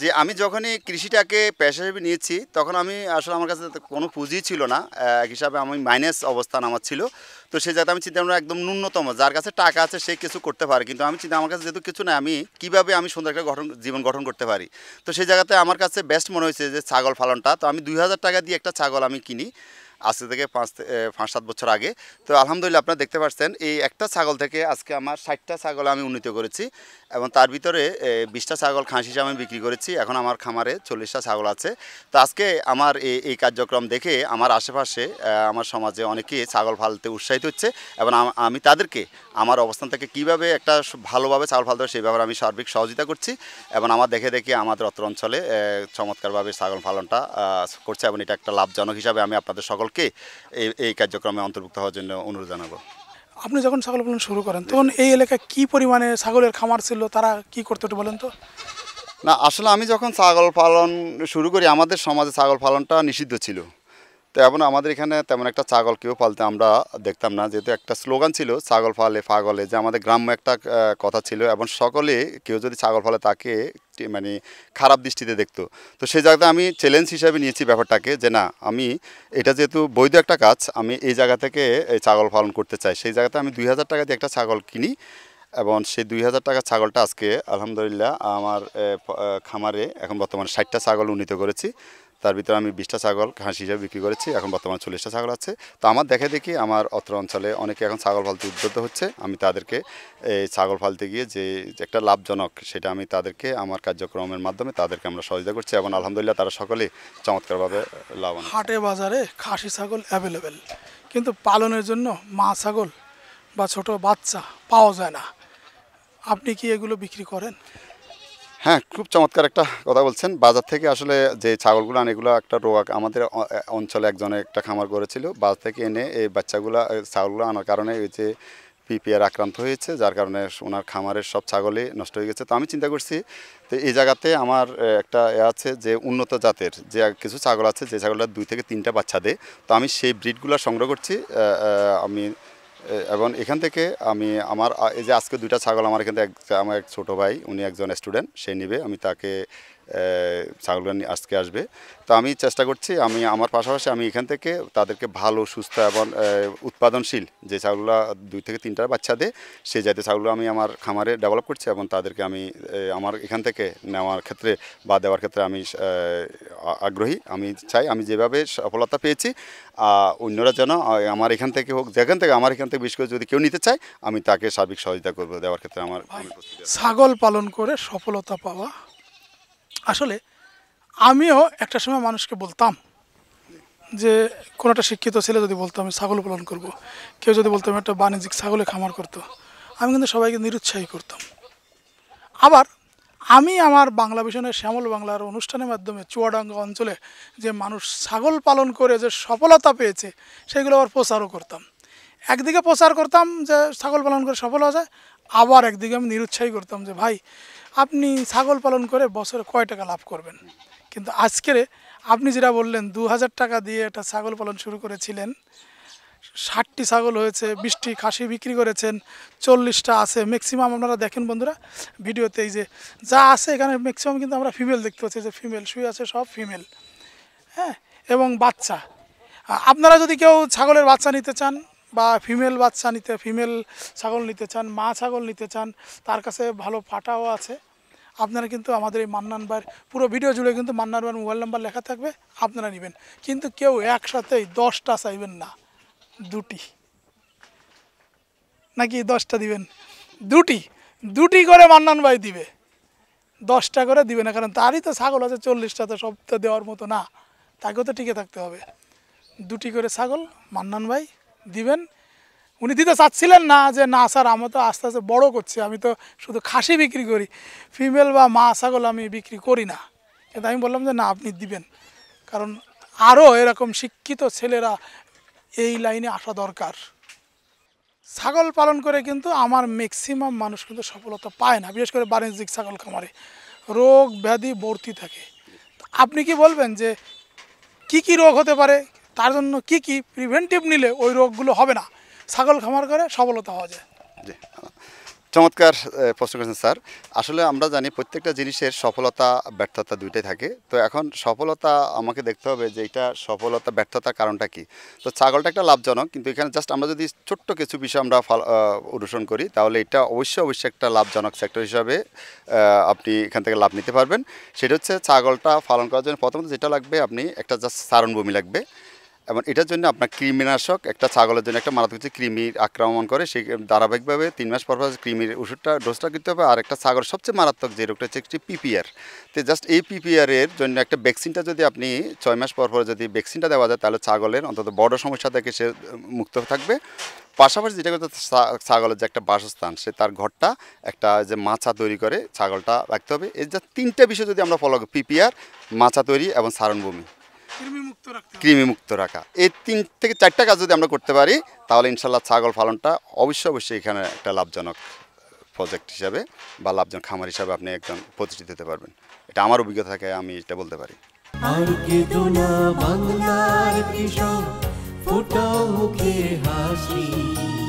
যে আমি যখনই কৃষিটাকে পেশা হিসেবে নিয়েছি তখন আমি আসলে আমার কাছে কোনো পুঁজি ছিল না এক হিসাবে আমি মাইনাস অবস্থান আমার ছিল তো সে যাতে আমি চিন্তা একদম ন্যূনতম যার কাছে টাকা আছে সে কিছু করতে পারে কিন্তু আমি চিন্তা আমার কাছে যেহেতু কিছু না আমি কিভাবে আমি সুন্দর একটা গঠন জীবন গঠন করতে পারি তো সেই জায়গাতে আমার কাছে বেস্ট মনে হয়েছে যে ছাগল ফালনটা তো আমি দুই টাকা দিয়ে একটা ছাগল আমি কিনি আজ থেকে পাঁচ পাঁচ সাত বছর আগে তো আলহামদুলিল্লাহ আপনারা দেখতে পাচ্ছেন এই একটা ছাগল থেকে আজকে আমার ষাটটা ছাগল আমি উন্নীত করেছি এবং তার ভিতরে বিশটা ছাগল খাঁসি হিসাবে আমি বিক্রি করেছি এখন আমার খামারে চল্লিশটা ছাগল আছে তো আজকে আমার এই এই কার্যক্রম দেখে আমার আশেপাশে আমার সমাজে অনেকে ছাগল ফালতে উৎসাহিত হচ্ছে এবং আমি তাদেরকে আমার অবস্থান থেকে কীভাবে একটা ভালোভাবে ছাগল ফালতে সেই ব্যাপারে আমি সার্বিক সহযোগিতা করছি এবং আমার দেখে দেখে আমাদের অত্র অঞ্চলে চমৎকারভাবে ছাগল পালনটা করছে এবং এটা একটা লাভজনক হিসাবে আমি আপনাদের সকল সকলকে এই এই কার্যক্রমে অন্তর্ভুক্ত হওয়ার জন্য অনুরোধ জানাবো আপনি যখন ছাগল পালন শুরু করেন তখন এই এলাকায় কি পরিমাণে ছাগলের খামার ছিল তারা কি করতে বলেন তো না আসলে আমি যখন ছাগল পালন শুরু করি আমাদের সমাজে ছাগল পালনটা নিষিদ্ধ ছিল তো এখন আমাদের এখানে তেমন একটা ছাগল কেউ পালতে আমরা দেখতাম না যেহেতু একটা স্লোগান ছিল ছাগল ফালে ফাগলে যে আমাদের গ্রাম্য একটা কথা ছিল এবং সকলে কেউ যদি ছাগল ফালে তাকে মানে খারাপ দৃষ্টিতে দেখতো তো সেই জায়গাতে আমি চ্যালেঞ্জ হিসাবে নিয়েছি ব্যাপারটাকে যে না আমি এটা যেহেতু বৈধ একটা কাজ আমি এই জায়গা থেকে ছাগল পালন করতে চাই সেই জায়গাতে আমি দুই হাজার টাকা দিয়ে একটা ছাগল কিনি এবং সেই দুই হাজার টাকা ছাগলটা আজকে আলহামদুলিল্লাহ আমার খামারে এখন বর্তমানে ষাটটা ছাগল উন্নীত করেছি তার ভিতরে আমি বিশটা ছাগল ঘাস হিসাবে বিক্রি করেছি এখন বর্তমানে চল্লিশটা ছাগল আছে তো আমার দেখে দেখি আমার অত্র অঞ্চলে অনেকে এখন ছাগল ফালতে উদ্যত হচ্ছে আমি তাদেরকে এই ছাগল ফালতে গিয়ে যে একটা লাভজনক সেটা আমি তাদেরকে আমার কার্যক্রমের মাধ্যমে তাদেরকে আমরা সহযোগিতা করছি এবং আলহামদুলিল্লাহ তারা সকলেই চমৎকারভাবে লাভ হাটে বাজারে খাসি ছাগল অ্যাভেলেবেল কিন্তু পালনের জন্য মা ছাগল বা ছোট বাচ্চা পাওয়া যায় না আপনি কি এগুলো বিক্রি করেন হ্যাঁ খুব চমৎকার একটা কথা বলছেন বাজার থেকে আসলে যে ছাগলগুলো আনে এগুলো একটা রোগ আমাদের অঞ্চলে একজনে একটা খামার করেছিল বাজার থেকে এনে এই বাচ্চাগুলো ছাগলগুলো আনার কারণে ওই যে পিপিআর আক্রান্ত হয়েছে যার কারণে ওনার খামারের সব ছাগলই নষ্ট হয়ে গেছে তো আমি চিন্তা করছি তো এই জায়গাতে আমার একটা এ আছে যে উন্নত জাতের যে কিছু ছাগল আছে যে ছাগলটা দুই থেকে তিনটা বাচ্চা দেয় তো আমি সেই ব্রিডগুলো সংগ্রহ করছি আমি এবং এখান থেকে আমি আমার এই যে আজকে দুইটা ছাগল আমার এখান থেকে আমার এক ছোটো ভাই উনি একজন স্টুডেন্ট সে নিবে আমি তাকে ছাগলগুলো আজকে আসবে তো আমি চেষ্টা করছি আমি আমার পাশাপাশি আমি এখান থেকে তাদেরকে ভালো সুস্থ এবং উৎপাদনশীল যে ছাগলগুলো দুই থেকে তিনটার বাচ্চা দেয় সেই জাতীয় ছাগলগুলো আমি আমার খামারে ডেভেলপ করছি এবং তাদেরকে আমি আমার এখান থেকে নেওয়ার ক্ষেত্রে বা দেওয়ার ক্ষেত্রে আমি আগ্রহী আমি চাই আমি যেভাবে সফলতা পেয়েছি অন্যরা যেন আমার এখান থেকে হোক যেখান থেকে আমার এখান থেকে বিশেষ করে যদি কেউ নিতে চায় আমি তাকে সার্বিক সহযোগিতা করবো দেওয়ার ক্ষেত্রে আমার ছাগল পালন করে সফলতা পাওয়া আসলে আমিও একটা সময় মানুষকে বলতাম যে কোনো একটা শিক্ষিত ছেলে যদি বলতো আমি ছাগল পালন করব। কেউ যদি বলতো আমি একটা বাণিজ্যিক ছাগলে খামার করতো আমি কিন্তু সবাইকে নিরুৎসাহী করতাম আবার আমি আমার বাংলা ভীষণের শ্যামল বাংলার অনুষ্ঠানের মাধ্যমে চুয়াডাঙ্গা অঞ্চলে যে মানুষ ছাগল পালন করে যে সফলতা পেয়েছে সেগুলো আবার প্রচারও করতাম একদিকে প্রচার করতাম যে ছাগল পালন করে সফল হওয়া যায় আবার একদিকে আমি নিরুৎসাহী করতাম যে ভাই আপনি ছাগল পালন করে বছরে কয় টাকা লাভ করবেন কিন্তু আজকের আপনি যেটা বললেন দু হাজার টাকা দিয়ে একটা ছাগল পালন শুরু করেছিলেন ষাটটি ছাগল হয়েছে বিশটি খাসি বিক্রি করেছেন চল্লিশটা আছে ম্যাক্সিমাম আপনারা দেখেন বন্ধুরা ভিডিওতে এই যে যা আছে এখানে ম্যাক্সিমাম কিন্তু আমরা ফিমেল দেখতে পাচ্ছি যে ফিমেল শুয়ে আছে সব ফিমেল হ্যাঁ এবং বাচ্চা আপনারা যদি কেউ ছাগলের বাচ্চা নিতে চান বা ফিমেল বাচ্চা নিতে ফিমেল ছাগল নিতে চান মা ছাগল নিতে চান তার কাছে ভালো ফাটাও আছে আপনারা কিন্তু আমাদের এই মান্নান ভাইয়ের পুরো ভিডিও জুড়ে কিন্তু মান্নান ভাইয়ের মোবাইল নাম্বার লেখা থাকবে আপনারা নেবেন কিন্তু কেউ একসাথেই দশটা চাইবেন না দুটি নাকি দশটা দিবেন দুটি দুটি করে মান্নান ভাই দিবে দশটা করে দিবে না কারণ তারই তো ছাগল আছে চল্লিশটা তো সব তো দেওয়ার মতো না তাকেও তো টিকে থাকতে হবে দুটি করে ছাগল মান্নান ভাই দিবেন উনি দিতে চাচ্ছিলেন না যে না স্যার আমি তো আস্তে আস্তে বড় করছি আমি তো শুধু খাসি বিক্রি করি ফিমেল বা মা ছাগল আমি বিক্রি করি না কিন্তু আমি বললাম যে না আপনি দিবেন কারণ আরও এরকম শিক্ষিত ছেলেরা এই লাইনে আসা দরকার ছাগল পালন করে কিন্তু আমার ম্যাক্সিমাম মানুষ কিন্তু সফলতা পায় না বিশেষ করে বাণিজ্যিক ছাগল খামারে রোগ ব্যাধি ভর্তি থাকে আপনি কি বলবেন যে কি কি রোগ হতে পারে তার জন্য কি কি প্রিভেন্টিভ নিলে ওই রোগগুলো হবে না ছাগল খামার করে সফলতা হওয়া যায় চমৎকার প্রশ্ন করেছেন স্যার আসলে আমরা জানি প্রত্যেকটা জিনিসের সফলতা ব্যর্থতা দুইটাই থাকে তো এখন সফলতা আমাকে দেখতে হবে যে এটা সফলতা ব্যর্থতার কারণটা কি তো ছাগলটা একটা লাভজনক কিন্তু এখানে জাস্ট আমরা যদি ছোট্ট কিছু বিষয় আমরা অনুসরণ করি তাহলে এটা অবশ্যই অবশ্যই একটা লাভজনক সেক্টর হিসাবে আপনি এখান থেকে লাভ নিতে পারবেন সেটা হচ্ছে ছাগলটা পালন করার জন্য প্রথমত যেটা লাগবে আপনি একটা জাস্ট সারণভূমি লাগবে এবং এটার জন্য আপনার কৃমিনাশক একটা ছাগলের জন্য একটা মারাত্মক হচ্ছে কৃমির আক্রমণ করে সেই ধারাবাহিকভাবে তিন মাস পর পর কৃমির ওষুধটা ডোজটা করতে হবে আর একটা ছাগল সবচেয়ে মারাত্মক যে রোগটা হচ্ছে একটি পিপিআর তো জাস্ট এই পিপিআরের জন্য একটা ভ্যাকসিনটা যদি আপনি ছয় মাস পর পর যদি ভ্যাকসিনটা দেওয়া যায় তাহলে ছাগলের অন্তত বড় সমস্যা থেকে সে মুক্ত থাকবে পাশাপাশি যেটা করতে ছাগলের যে একটা বাসস্থান সে তার ঘরটা একটা যে মাছা তৈরি করে ছাগলটা রাখতে হবে এর যা তিনটা বিষয় যদি আমরা ফলো পিপিআর মাছা তৈরি এবং সারণভূমি কৃমিমুক্ত রাখা এই তিন থেকে চারটা কাজ যদি আমরা করতে পারি তাহলে ইনশাল্লাহ ছাগল পালনটা অবশ্যই অবশ্যই এখানে একটা লাভজনক প্রজেক্ট হিসাবে বা লাভজনক খামার হিসাবে আপনি একজন প্রতিষ্ঠিত দিতে পারবেন এটা আমার অভিজ্ঞতা থাকে আমি এটা বলতে পারি বাংলার কৃষক মুখে হাসি